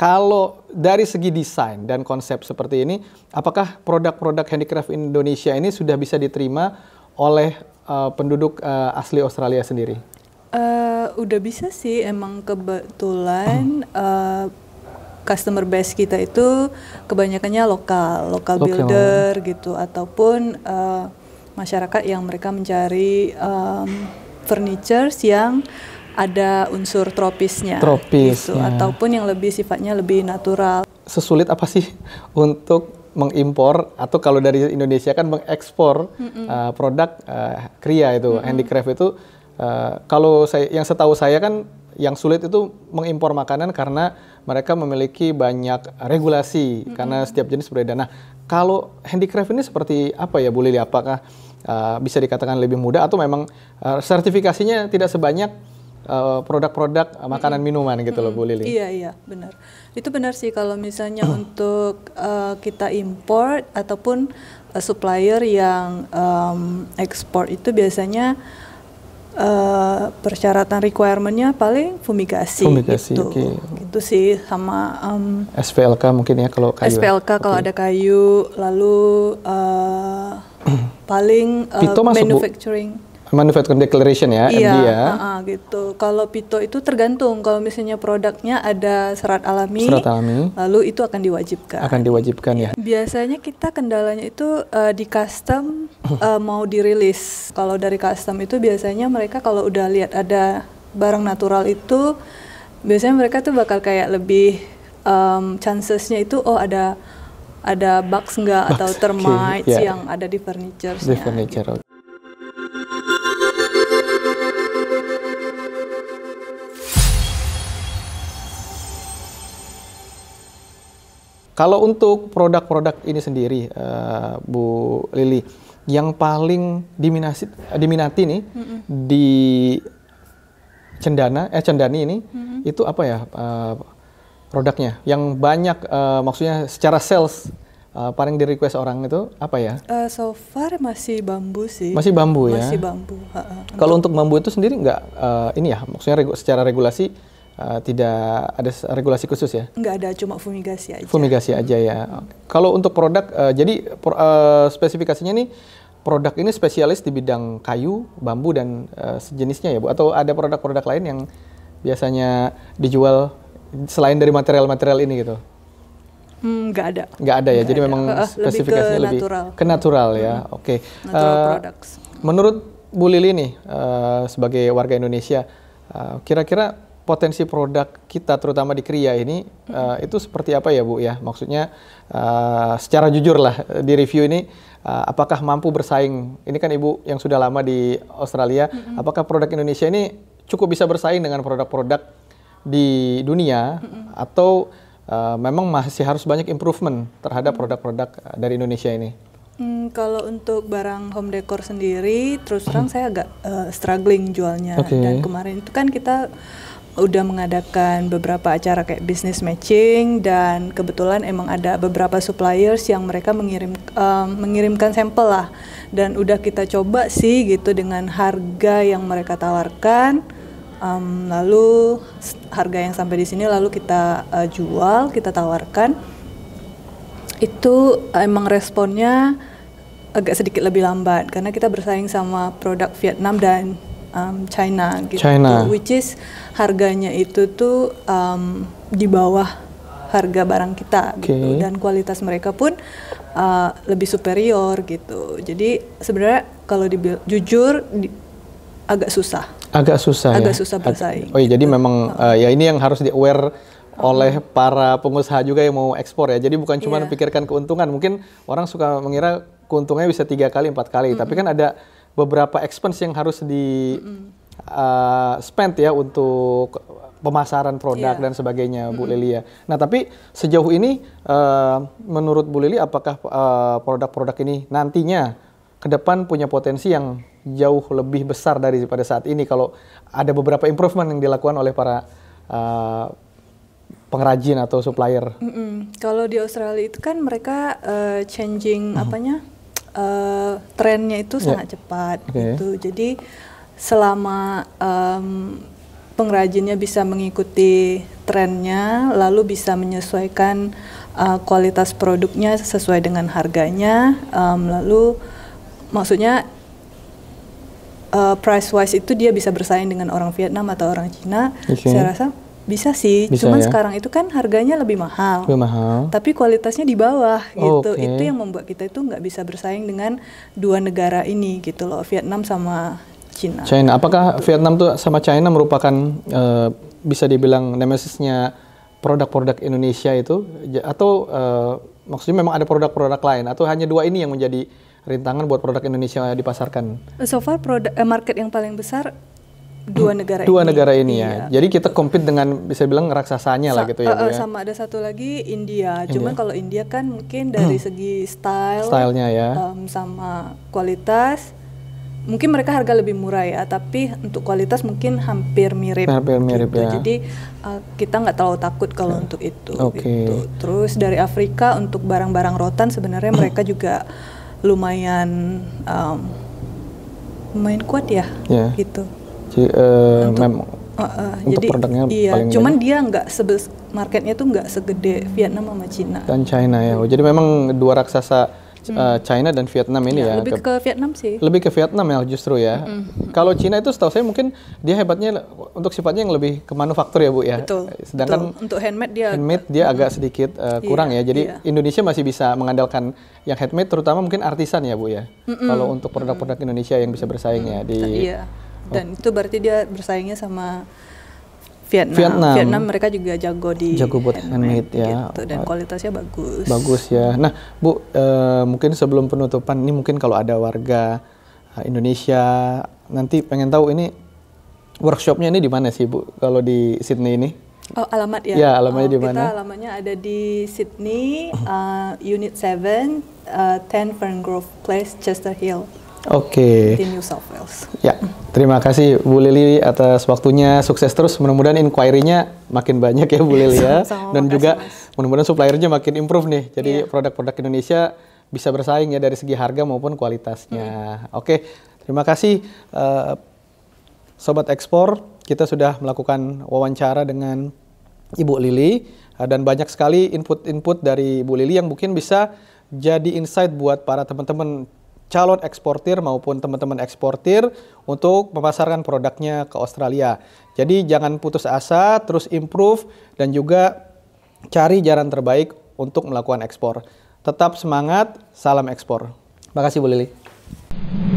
Kalau dari segi desain dan konsep seperti ini, apakah produk-produk handicraft Indonesia ini sudah bisa diterima oleh uh, penduduk uh, asli Australia sendiri? Uh, udah bisa sih, emang kebetulan uh, customer base kita itu kebanyakannya lokal, lokal, builder builder gitu, ataupun uh, masyarakat yang mereka mencari um, furniture yang ada unsur tropisnya tropis gitu, ya. ataupun yang lebih sifatnya lebih natural sesulit apa sih untuk mengimpor atau kalau dari Indonesia kan mengekspor mm -mm. uh, produk uh, kria itu mm -mm. handicraft itu uh, kalau saya yang setahu saya kan yang sulit itu mengimpor makanan karena mereka memiliki banyak regulasi mm -hmm. karena setiap jenis berbeda. Nah, kalau handicraft ini seperti apa ya Bu Lili? Apakah uh, bisa dikatakan lebih mudah atau memang uh, sertifikasinya tidak sebanyak Eh, produk-produk uh, makanan mm minuman gitu loh Bu Lili. Iya iya benar. Itu benar sih kalau misalnya untuk uh, kita import ataupun uh, supplier yang um, ekspor itu biasanya Uh, persyaratan requirementnya paling fumigasi, fumigasi gitu. Okay. Gitu sih sama um, SPLK mungkin ya kalau kayu. Ya. SPLK kalau okay. ada kayu, lalu uh, paling uh, masuk manufacturing manufacturing declaration ya, iya, MD ya. Uh, uh, gitu. Kalau pito itu tergantung kalau misalnya produknya ada serat alami, serat alami, lalu itu akan diwajibkan. Akan diwajibkan ya. Biasanya kita kendalanya itu uh, di custom uh, mau dirilis. Kalau dari custom itu biasanya mereka kalau udah lihat ada barang natural itu biasanya mereka tuh bakal kayak lebih um, chancesnya itu oh ada ada bugs nggak atau termites okay, ya. yeah. yang ada di furniture. Di furniture. Gitu. Kalau untuk produk-produk ini sendiri, uh, Bu Lili, yang paling diminati, diminati nih mm -mm. di cendana, eh cendani ini, mm -mm. itu apa ya uh, produknya? Yang banyak, uh, maksudnya secara sales uh, paling di request orang itu apa ya? Uh, so far masih bambu sih. Masih bambu ya. Masih bambu. Kalau untuk bambu itu sendiri nggak uh, ini ya, maksudnya regu secara regulasi uh, tidak ada regulasi khusus ya? Nggak ada, cuma fumigasi aja. Fumigasi aja ya. Hmm. Kalau untuk produk, uh, jadi pro, uh, spesifikasinya nih produk ini spesialis di bidang kayu, bambu dan uh, sejenisnya ya bu? Atau ada produk-produk lain yang biasanya dijual selain dari material-material ini gitu? Hmm, nggak ada. Nggak ada ya. Gak jadi ada. memang uh, spesifikasinya lebih ke natural, ke natural ya, hmm. ya. Oke. Okay. Natural uh, products. Menurut Bu Lili nih uh, sebagai warga Indonesia, kira-kira uh, kira -kira potensi produk kita terutama di Kria ini mm-hmm. itu seperti apa ya Bu ya? Maksudnya uh, secara jujur lah eh, di review ini uh, apakah mampu bersaing? Ini kan Ibu yang sudah lama di Australia, mm-hmm. apakah produk Indonesia ini cukup bisa bersaing dengan produk-produk di dunia mm-hmm. atau uh, memang masih harus banyak improvement terhadap produk-produk dari Indonesia ini? Hmm, kalau untuk barang home decor sendiri, terus terang saya agak uh, struggling jualnya. Okay. Dan kemarin itu kan kita udah mengadakan beberapa acara kayak business matching dan kebetulan emang ada beberapa suppliers yang mereka mengirim um, mengirimkan sampel lah dan udah kita coba sih gitu dengan harga yang mereka tawarkan um, lalu harga yang sampai di sini lalu kita uh, jual kita tawarkan itu emang responnya agak sedikit lebih lambat karena kita bersaing sama produk Vietnam dan um, China gitu China. which is harganya itu tuh um, di bawah harga barang kita okay. gitu dan kualitas mereka pun uh, lebih superior gitu jadi sebenarnya kalau dibil jujur di agak susah agak susah agak ya? susah bersaing oh iya gitu. jadi memang uh, ya ini yang harus di aware oleh para pengusaha juga yang mau ekspor ya. Jadi bukan cuma yeah. pikirkan keuntungan. Mungkin orang suka mengira keuntungannya bisa tiga kali, empat kali. Mm -hmm. Tapi kan ada beberapa expense yang harus di mm uh, spend ya untuk pemasaran produk yeah. dan sebagainya, Bu mm Lili ya. Nah, tapi sejauh ini uh, menurut Bu Lili apakah uh, produk-produk uh, ini nantinya ke depan punya potensi yang jauh lebih besar daripada saat ini kalau ada beberapa improvement yang dilakukan oleh para uh, pengrajin atau supplier. Mm -mm. Kalau di Australia itu kan mereka uh, changing mm -hmm. apanya? uh, trennya itu yeah. sangat cepat okay. gitu. Jadi selama um, pengrajinnya bisa mengikuti trennya, lalu bisa menyesuaikan uh, kualitas produknya sesuai dengan harganya, um, lalu maksudnya uh, eh, price wise itu dia bisa bersaing dengan orang Vietnam atau orang Cina. Okay. Saya rasa bisa sih, Bisa cuman ya? sekarang itu kan harganya lebih mahal. Lebih mahal. Tapi kualitasnya di bawah oh, gitu. Okay. Itu yang membuat kita itu nggak bisa bersaing dengan dua negara ini gitu loh, Vietnam sama China. China. Apakah gitu. Vietnam tuh sama China merupakan uh, bisa dibilang nemesisnya produk-produk Indonesia itu atau uh, maksudnya memang ada produk-produk lain atau hanya dua ini yang menjadi rintangan buat produk Indonesia dipasarkan? So far produk eh, market yang paling besar dua negara dua ini. negara ini ya. Iya. Jadi kita compete dengan bisa bilang raksasanya Sa lah gitu ya. Uh, Sama ada satu lagi India. India. kalau India kan mungkin dari hmm. segi style, stylenya ya, um, sama kualitas, mungkin mereka harga lebih murah ya. Tapi untuk kualitas mungkin hampir mirip. Hampir mirip gitu. ya. Jadi uh, kita nggak terlalu takut kalau ya. untuk itu. Okay. Gitu. Terus dari Afrika untuk barang-barang rotan sebenarnya hmm. mereka juga lumayan um, lumayan kuat ya. Yeah. Gitu. Jadi, uh, eh, untuk, mem uh, uh, untuk jadi, produknya iya, paling cuman dia nggak sebes marketnya tuh nggak segede Vietnam sama China dan China ya. Jadi memang dua raksasa hmm. eh, China dan Vietnam ini ya. ya. Lebih ke, ke Vietnam sih. Lebih ke Vietnam ya justru ya. Mm. Kalau China itu setahu saya mungkin dia hebatnya untuk sifatnya yang lebih ke manufaktur ya Bu ya. Betul. Sedangkan betul. untuk handmade dia handmade dia mm. agak sedikit uh, kurang yeah, ya. Jadi yeah. Indonesia masih bisa mengandalkan yang handmade terutama mungkin artisan ya Bu ya. Mm -hmm. Kalau untuk produk-produk Indonesia yang bisa bersaing mm. ya di yeah dan oh. itu berarti dia bersaingnya sama Vietnam. Vietnam. Vietnam mereka juga jago di jago buat handmade, handmade gitu. ya. Gitu, dan kualitasnya bagus. Bagus ya. Nah, Bu, uh, mungkin sebelum penutupan ini mungkin kalau ada warga eh, Indonesia nanti pengen tahu ini workshopnya ini di mana sih, Bu? Kalau di Sydney ini? Oh, alamat ya. Ya, alamatnya oh, di mana? Kita alamatnya ada di Sydney, uh-huh. uh, Unit 7, uh, 10 Grove Place, Chester Hill. Oke. Okay. Di New South Wales. Ya, terima kasih Bu Lili atas waktunya. Sukses terus. Mudah-mudahan inquiry-nya makin banyak ya Bu Lili ya. Dan juga mudah-mudahan suppliernya makin improve nih. Jadi produk iya. produk-produk Indonesia bisa bersaing ya dari segi harga maupun kualitasnya. Hmm. Oke, okay. terima kasih uh, sobat ekspor. Kita sudah melakukan wawancara dengan Ibu Lili eh, dan banyak sekali input-input dari Bu Lili yang mungkin bisa jadi insight buat para teman-teman calon eksportir maupun teman-teman eksportir untuk memasarkan produknya ke Australia. Jadi jangan putus asa, terus improve dan juga cari jalan terbaik untuk melakukan ekspor. Tetap semangat, salam ekspor. Terima kasih Bu Lili.